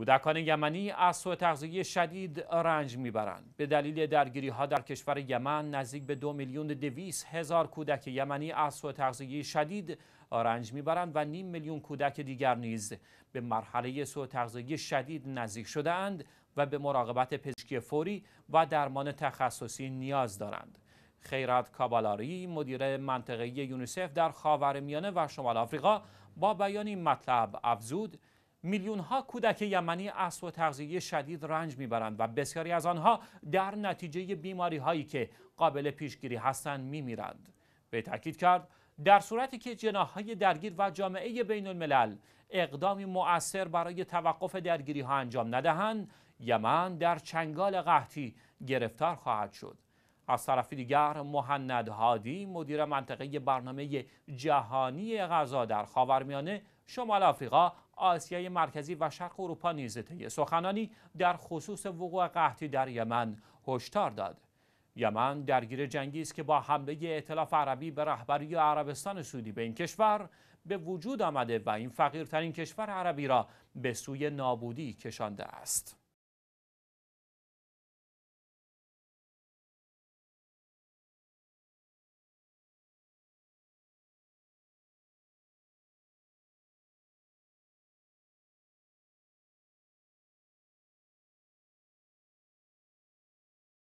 کودکان یمنی از سوء تغذیه شدید رنج میبرند به دلیل درگیری ها در کشور یمن نزدیک به دو میلیون دویس هزار کودک یمنی از سوء تغذیه شدید رنج میبرند و نیم میلیون کودک دیگر نیز به مرحله سوء تغذیه شدید نزدیک شده و به مراقبت پزشکی فوری و درمان تخصصی نیاز دارند خیرات کابالاری مدیر منطقه یونیسف در خاورمیانه و شمال آفریقا با بیان این مطلب افزود میلیون ها کودک یمنی از و تغذیه شدید رنج میبرند و بسیاری از آنها در نتیجه بیماری هایی که قابل پیشگیری هستند میمیرند به تاکید کرد در صورتی که های درگیر و جامعه بین الملل اقدامی مؤثر برای توقف درگیری ها انجام ندهند یمن در چنگال قحطی گرفتار خواهد شد از طرف دیگر مهند هادی مدیر منطقه برنامه جهانی غذا در خاورمیانه شمال آفریقا آسیای مرکزی و شرق اروپا نیز طی سخنانی در خصوص وقوع قحطی در یمن هشدار داد یمن درگیر جنگی است که با حمله ائتلاف عربی به رهبری عربستان سعودی به این کشور به وجود آمده و این فقیرترین کشور عربی را به سوی نابودی کشانده است